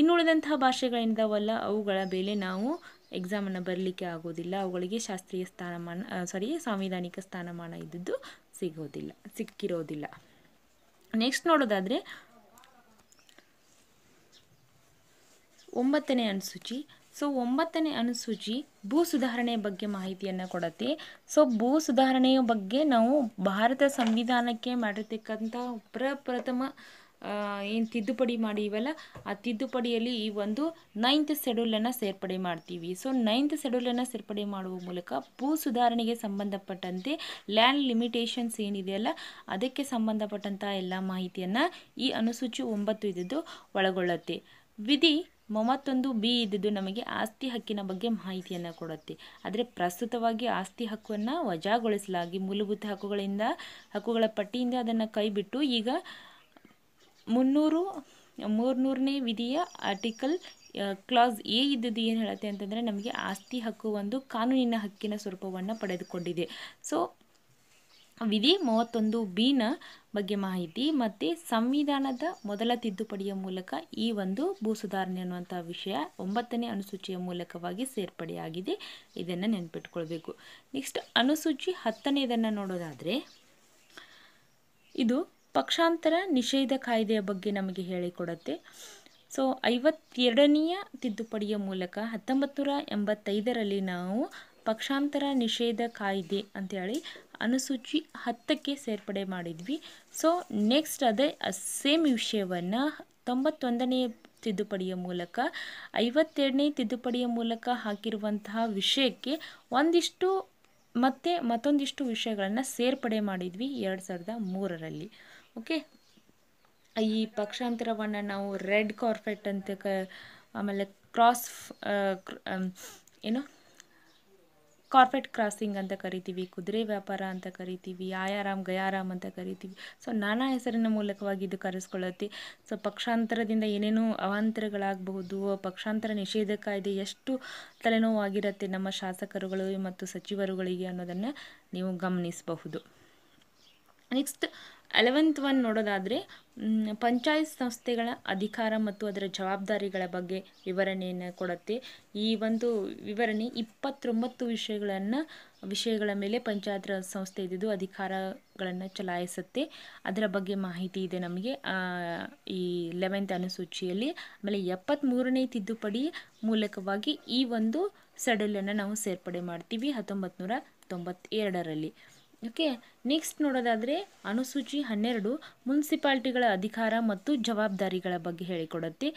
ಇನ್ನುಳಿದಂತಹ ಭಾಷೆಗಳಿಂದವಲ್ಲ ಅವುಗಳ ಮೇಲೆ ನಾವು ಎಕ್ಸಾಮನ್ನು ಬರಲಿಕ್ಕೆ ಆಗೋದಿಲ್ಲ ಅವುಗಳಿಗೆ ಶಾಸ್ತ್ರೀಯ ಸ್ಥಾನಮಾನ ಸಾರಿ ಸಾಂವಿಧಾನಿಕ ಸ್ಥಾನಮಾನ ಇದ್ದದ್ದು ಸಿಗೋದಿಲ್ಲ ಸಿಕ್ಕಿರೋದಿಲ್ಲ ನೆಕ್ಸ್ಟ್ ನೋಡೋದಾದರೆ ಒಂಬತ್ತನೇ ಅನುಸೂಚಿ ಸೊ ಒಂಬತ್ತನೇ ಅನುಸೂಚಿ ಭೂ ಸುಧಾರಣೆ ಬಗ್ಗೆ ಮಾಹಿತಿಯನ್ನು ಕೊಡತ್ತೆ ಸೊ ಭೂ ಸುಧಾರಣೆಯ ಬಗ್ಗೆ ನಾವು ಭಾರತ ಸಂವಿಧಾನಕ್ಕೆ ಮಾಡಿರ್ತಕ್ಕಂಥ ಪ್ರಪ್ರಥಮ ಏನು ತಿದ್ದುಪಡಿ ಮಾಡಿವಲ್ಲ ಆ ತಿದ್ದುಪಡಿಯಲ್ಲಿ ಈ ಒಂದು ನೈನ್ತ್ ಸೆಡ್ಯೂಲನ್ನು ಸೇರ್ಪಡೆ ಮಾಡ್ತೀವಿ ಸೊ ನೈನ್ತ್ ಸೆಡ್ಯೂಲನ್ನು ಸೇರ್ಪಡೆ ಮಾಡುವ ಮೂಲಕ ಭೂ ಸುಧಾರಣೆಗೆ ಸಂಬಂಧಪಟ್ಟಂತೆ ಲ್ಯಾಂಡ್ ಲಿಮಿಟೇಷನ್ಸ್ ಏನಿದೆಯಲ್ಲ ಅದಕ್ಕೆ ಸಂಬಂಧಪಟ್ಟಂತಹ ಎಲ್ಲ ಮಾಹಿತಿಯನ್ನು ಈ ಅನುಸೂಚಿ ಒಂಬತ್ತು ಇದ್ದದ್ದು ಒಳಗೊಳ್ಳುತ್ತೆ ವಿಧಿ ಮೂವತ್ತೊಂದು ಬಿ ಇದ್ದದ್ದು ನಮಗೆ ಆಸ್ತಿ ಹಕ್ಕಿನ ಬಗ್ಗೆ ಮಾಹಿತಿಯನ್ನು ಕೊಡುತ್ತೆ ಆದರೆ ಪ್ರಸ್ತುತವಾಗಿ ಆಸ್ತಿ ಹಕ್ಕನ್ನು ವಜಾಗೊಳಿಸಲಾಗಿ ಮೂಲಭೂತ ಹಕ್ಕುಗಳಿಂದ ಹಕ್ಕುಗಳ ಪಟ್ಟಿಯಿಂದ ಅದನ್ನು ಕೈಬಿಟ್ಟು ಈಗ ಮುನ್ನೂರು ಮೂರ್ನೂರನೇ ವಿಧಿಯ ಆರ್ಟಿಕಲ್ ಕ್ಲಾಸ್ ಎ ಇದ್ದದ್ದು ಏನು ಹೇಳುತ್ತೆ ಅಂತಂದರೆ ನಮಗೆ ಆಸ್ತಿ ಹಕ್ಕು ಒಂದು ಕಾನೂನಿನ ಹಕ್ಕಿನ ಸ್ವರೂಪವನ್ನು ಪಡೆದುಕೊಂಡಿದೆ ಸೊ ವಿಧಿ ಮೂವತ್ತೊಂದು ಬಿನ ಬಗ್ಗೆ ಮಾಹಿತಿ ಮತ್ತು ಸಂವಿಧಾನದ ಮೊದಲ ತಿದ್ದುಪಡಿಯ ಮೂಲಕ ಈ ಒಂದು ಭೂ ಸುಧಾರಣೆ ಅನ್ನುವಂಥ ವಿಷಯ ಒಂಬತ್ತನೇ ಅನುಸೂಚಿಯ ಮೂಲಕವಾಗಿ ಸೇರ್ಪಡೆಯಾಗಿದೆ ಇದನ್ನು ನೆನಪಿಟ್ಕೊಳ್ಬೇಕು ನೆಕ್ಸ್ಟ್ ಅನುಸೂಚಿ ಹತ್ತನೇದನ್ನು ನೋಡೋದಾದರೆ ಇದು ಪಕ್ಷಾಂತರ ನಿಷೇಧ ಕಾಯ್ದೆಯ ಬಗ್ಗೆ ನಮಗೆ ಹೇಳಿಕೊಡತ್ತೆ ಸೊ ಐವತ್ತೆರಡನೆಯ ತಿದ್ದುಪಡಿಯ ಮೂಲಕ ಹತ್ತೊಂಬತ್ತು ನೂರ ಎಂಬತ್ತೈದರಲ್ಲಿ ನಾವು ಪಕ್ಷಾಂತರ ನಿಷೇಧ ಕಾಯ್ದೆ ಅಂತೇಳಿ ಅನುಸೂಚಿ ಹತ್ತಕ್ಕೆ ಸೇರ್ಪಡೆ ಮಾಡಿದ್ವಿ ಸೊ ನೆಕ್ಸ್ಟ್ ಅದೇ ಸೇಮ್ ವಿಷಯವನ್ನು ತೊಂಬತ್ತೊಂದನೆಯ ತಿದ್ದುಪಡಿಯ ಮೂಲಕ ಐವತ್ತೆರಡನೇ ತಿದ್ದುಪಡಿಯ ಮೂಲಕ ಹಾಕಿರುವಂತಹ ವಿಷಯಕ್ಕೆ ಒಂದಿಷ್ಟು ಮತ್ತು ಮತ್ತೊಂದಿಷ್ಟು ವಿಷಯಗಳನ್ನು ಸೇರ್ಪಡೆ ಮಾಡಿದ್ವಿ ಎರಡು ಸಾವಿರದ ಮೂರರಲ್ಲಿ ಓಕೆ ಈ ಪಕ್ಷಾಂತರವನ್ನು ನಾವು ರೆಡ್ ಕಾರ್ಪೆಟ್ ಅಂತ ಕ ಆಮೇಲೆ ಕ್ರಾಸ್ ಏನು ಕಾರ್ಪೆಟ್ ಕ್ರಾಸಿಂಗ್ ಅಂತ ಕರಿತೀವಿ ಕುದುರೆ ವ್ಯಾಪಾರ ಅಂತ ಕರಿತೀವಿ ಆಯಾರಾಮ್ ಗಯಾರಾಮ್ ಅಂತ ಕರಿತೀವಿ ಸೊ ನಾನಾ ಹೆಸರಿನ ಮೂಲಕವಾಗಿ ಇದು ಕರೆಸ್ಕೊಳ್ಳುತ್ತೆ ಸೊ ಪಕ್ಷಾಂತರದಿಂದ ಏನೇನು ಅವಾಂತರಗಳಾಗಬಹುದು ಪಕ್ಷಾಂತರ ನಿಷೇಧ ಕಾಯ್ದೆ ಎಷ್ಟು ತಲೆನೋವಾಗಿರುತ್ತೆ ನಮ್ಮ ಶಾಸಕರುಗಳು ಮತ್ತು ಸಚಿವರುಗಳಿಗೆ ಅನ್ನೋದನ್ನು ನೀವು ಗಮನಿಸಬಹುದು ನೆಕ್ಸ್ಟ್ ಅಲೆವೆಂತ್ ಒನ್ ನೋಡೋದಾದರೆ ಪಂಚಾಯತ್ ಸಂಸ್ಥೆಗಳ ಅಧಿಕಾರ ಮತ್ತು ಅದರ ಜವಾಬ್ದಾರಿಗಳ ಬಗ್ಗೆ ವಿವರಣೆಯನ್ನು ಕೊಡುತ್ತೆ ಈ ಒಂದು ವಿವರಣೆ ಇಪ್ಪತ್ತೊಂಬತ್ತು ವಿಷಯಗಳನ್ನು ವಿಷಯಗಳ ಮೇಲೆ ಪಂಚಾಯತ್ ರಾಜ್ ಸಂಸ್ಥೆ ಇದ್ದಿದ್ದು ಅಧಿಕಾರಗಳನ್ನು ಚಲಾಯಿಸುತ್ತೆ ಅದರ ಬಗ್ಗೆ ಮಾಹಿತಿ ಇದೆ ನಮಗೆ ಈ ಲೆವೆಂತ್ ಅನುಸೂಚಿಯಲ್ಲಿ ಆಮೇಲೆ ಎಪ್ಪತ್ತ್ಮೂರನೇ ತಿದ್ದುಪಡಿ ಮೂಲಕವಾಗಿ ಈ ಒಂದು ಸಡಲನ್ನು ನಾವು ಸೇರ್ಪಡೆ ಮಾಡ್ತೀವಿ ಹತ್ತೊಂಬತ್ತು ನೂರ ತೊಂಬತ್ತೆರಡರಲ್ಲಿ ಓಕೆ ನೆಕ್ಸ್ಟ್ ನೋಡೋದಾದರೆ ಅನುಸೂಚಿ ಹನ್ನೆರಡು ಮುನ್ಸಿಪಾಲ್ಟಿಗಳ ಅಧಿಕಾರ ಮತ್ತು ಜವಾಬ್ದಾರಿಗಳ ಬಗ್ಗೆ ಹೇಳಿಕೊಡುತ್ತೆ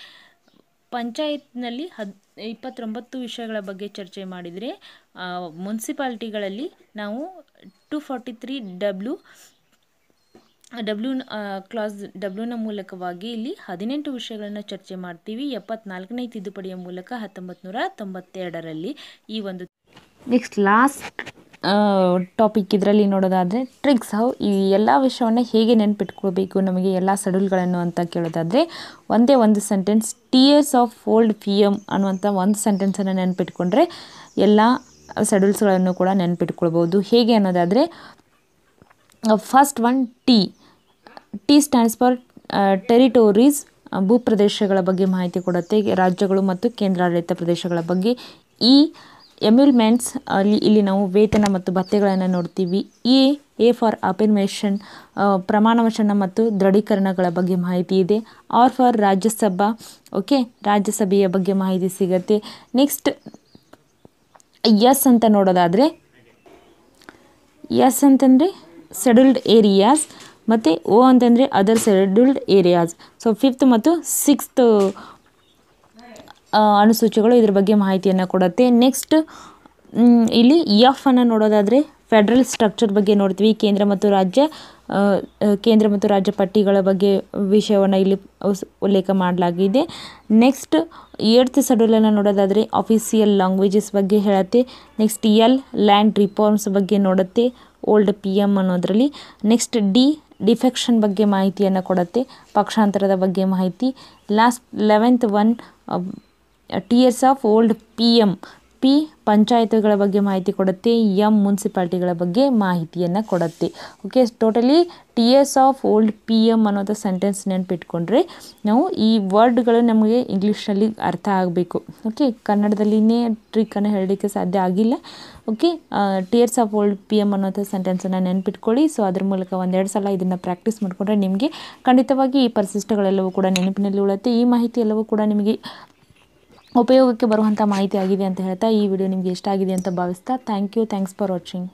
ಪಂಚಾಯತ್ನಲ್ಲಿ ಹದ್ ಇಪ್ಪತ್ತೊಂಬತ್ತು ವಿಷಯಗಳ ಬಗ್ಗೆ ಚರ್ಚೆ ಮಾಡಿದರೆ ಮುನ್ಸಿಪಾಲ್ಟಿಗಳಲ್ಲಿ ನಾವು two forty three W W class ಡಬ್ಲ್ಯೂನ ಮೂಲಕವಾಗಿ ಇಲ್ಲಿ ಹದಿನೆಂಟು ವಿಷಯಗಳನ್ನು ಚರ್ಚೆ ಮಾಡ್ತೀವಿ ಎಪ್ಪತ್ನಾಲ್ಕನೇ ತಿದ್ದುಪಡಿಯ ಮೂಲಕ ಹತ್ತೊಂಬತ್ತು ನೂರ ತೊಂಬತ್ತೆರಡರಲ್ಲಿ ಈ ಒಂದು ನೆಕ್ಸ್ಟ್ ಲಾಸ್ಟ್ ಟಾಪಿಕ್ ಇದರಲ್ಲಿ ನೋಡೋದಾದರೆ ಟ್ರಿಕ್ಸ್ ಹೌ ಈ ಎಲ್ಲ ವಿಷಯವನ್ನು ಹೇಗೆ ನೆನಪಿಟ್ಕೊಳ್ಬೇಕು ನಮಗೆ ಎಲ್ಲ ಸೆಡ್ಯೂಲ್ಗಳನ್ನು ಅಂತ ಕೇಳೋದಾದರೆ ಒಂದೇ ಒಂದು sentence T S of old P M ಅನ್ನುವಂಥ ಒಂದು ಸೆಂಟೆನ್ಸನ್ನು ನೆನಪಿಟ್ಕೊಂಡ್ರೆ ಎಲ್ಲ ಸೆಡ್ಯೂಲ್ಸ್ಗಳನ್ನು ಕೂಡ ನೆನಪಿಟ್ಕೊಳ್ಬೋದು ಹೇಗೆ ಅನ್ನೋದಾದರೆ first one T T stands for territories ಭೂಪ್ರದೇಶಗಳ ಬಗ್ಗೆ ಮಾಹಿತಿ ಕೊಡುತ್ತೆ ರಾಜ್ಯಗಳು ಮತ್ತು ಕೇಂದ್ರಾಡಳಿತ ಪ್ರದೇಶಗಳ ಬಗ್ಗೆ ಈ ಎಮ್ಯುಲ್ಮೆಂಟ್ಸ್ ಅಲ್ಲಿ ಇಲ್ಲಿ ನಾವು ವೇತನ ಮತ್ತು ಭತ್ಯೆಗಳನ್ನು ನೋಡ್ತೀವಿ ಎ ಎ ಫಾರ್ ಅಪಿನ್ಮೇಷನ್ ಪ್ರಮಾಣವಚನ ಮತ್ತು ದೃಢೀಕರಣಗಳ ಬಗ್ಗೆ ಮಾಹಿತಿ ಇದೆ ಆರ್ ಫಾರ್ ರಾಜ್ಯಸಭಾ ಓಕೆ ರಾಜ್ಯಸಭೆಯ ಬಗ್ಗೆ ಮಾಹಿತಿ ಸಿಗುತ್ತೆ ನೆಕ್ಸ್ಟ್ ಎಸ್ ಅಂತ ನೋಡೋದಾದರೆ ಎಸ್ ಅಂತಂದರೆ ಸೆಡ್ಯೂಲ್ಡ್ ಏರಿಯಾಸ್ ಮತ್ತು ಓ ಅಂತಂದರೆ other scheduled areas so fifth ಮತ್ತು ಸಿಕ್ಸ್ತ್ ಅನುಸೂಚಿಗಳು ಇದ್ರ ಬಗ್ಗೆ ಮಾಹಿತಿಯನ್ನು ಕೊಡುತ್ತೆ ನೆಕ್ಸ್ಟ್ ಇಲ್ಲಿ ಎಫ್ e ಅನ್ನು ನೋಡೋದಾದರೆ ಫೆಡ್ರಲ್ ಸ್ಟ್ರಕ್ಚರ್ ಬಗ್ಗೆ ನೋಡ್ತೀವಿ ಕೇಂದ್ರ ಮತ್ತು ರಾಜ್ಯ ಕೇಂದ್ರ ಮತ್ತು ರಾಜ್ಯ ಪಟ್ಟಿಗಳ ಬಗ್ಗೆ ವಿಷಯವನ್ನು ಇಲ್ಲಿ ಉಲ್ಲೇಖ ಮಾಡಲಾಗಿದೆ ನೆಕ್ಸ್ಟ್ ಏಡ್ತ್ ಸಡಲನ್ನು ನೋಡೋದಾದರೆ ಆಫೀಸಿಯಲ್ ಲ್ಯಾಂಗ್ವೇಜಸ್ ಬಗ್ಗೆ ಹೇಳುತ್ತೆ ನೆಕ್ಸ್ಟ್ ಎಲ್ ಲ್ಯಾಂಡ್ ರಿಫಾರ್ಮ್ಸ್ ಬಗ್ಗೆ ನೋಡುತ್ತೆ ಓಲ್ಡ್ ಪಿ ಎಮ್ ಅನ್ನೋದರಲ್ಲಿ ನೆಕ್ಸ್ಟ್ ಡಿ ಡಿಫೆಕ್ಷನ್ ಬಗ್ಗೆ ಮಾಹಿತಿಯನ್ನು ಕೊಡುತ್ತೆ ಪಕ್ಷಾಂತರದ ಬಗ್ಗೆ ಮಾಹಿತಿ last eleventh one T S of old P M P ಪಂಚಾಯತ್ಗಳ ಬಗ್ಗೆ ಮಾಹಿತಿ ಕೊಡುತ್ತೆ ಎಮ್ ಮುನ್ಸಿಪಾಲ್ಟಿಗಳ ಬಗ್ಗೆ ಮಾಹಿತಿಯನ್ನು ಕೊಡುತ್ತೆ okay totally T S of old P M ಅನ್ನೋಂಥ ಸೆಂಟೆನ್ಸ್ ನೆನಪಿಟ್ಕೊಂಡ್ರೆ ನಾವು ಈ ವರ್ಡ್ಗಳು ನಮಗೆ ಇಂಗ್ಲೀಷ್ನಲ್ಲಿ ಅರ್ಥ ಆಗಬೇಕು ಓಕೆ ಕನ್ನಡದಲ್ಲಿನೇ ಟ್ರಿಕ್ಕನ್ನು ಹೇಳಲಿಕ್ಕೆ ಸಾಧ್ಯ ಆಗಿಲ್ಲ okay tears of old P M ಅನ್ನೋಂಥ ಸೆಂಟೆನ್ಸನ್ನು ನೆನಪಿಟ್ಕೊಳ್ಳಿ ಸೊ ಅದ್ರ ಮೂಲಕ ಒಂದೆರಡು ಸಲ ಇದನ್ನು ಪ್ರಾಕ್ಟೀಸ್ ಮಾಡಿಕೊಂಡ್ರೆ ನಿಮಗೆ ಖಂಡಿತವಾಗಿ ಈ ಪರಿಶಿಷ್ಟಗಳೆಲ್ಲವೂ ಕೂಡ ನೆನಪಿನಲ್ಲಿ ಉಳುತ್ತೆ ಈ ಮಾಹಿತಿ ಎಲ್ಲವೂ ಕೂಡ ನಿಮಗೆ ಉಪಯೋಗಕ್ಕೆ ಬರುವಂಥ ಮಾಹಿತಿ ಆಗಿದೆ ಅಂತ ಹೇಳ್ತಾ ಈ ವಿಡಿಯೋ ನಿಮಗೆ ಇಷ್ಟ ಆಗಿದೆ ಅಂತ ಭಾವಿಸ್ತಾ thank you thanks for watching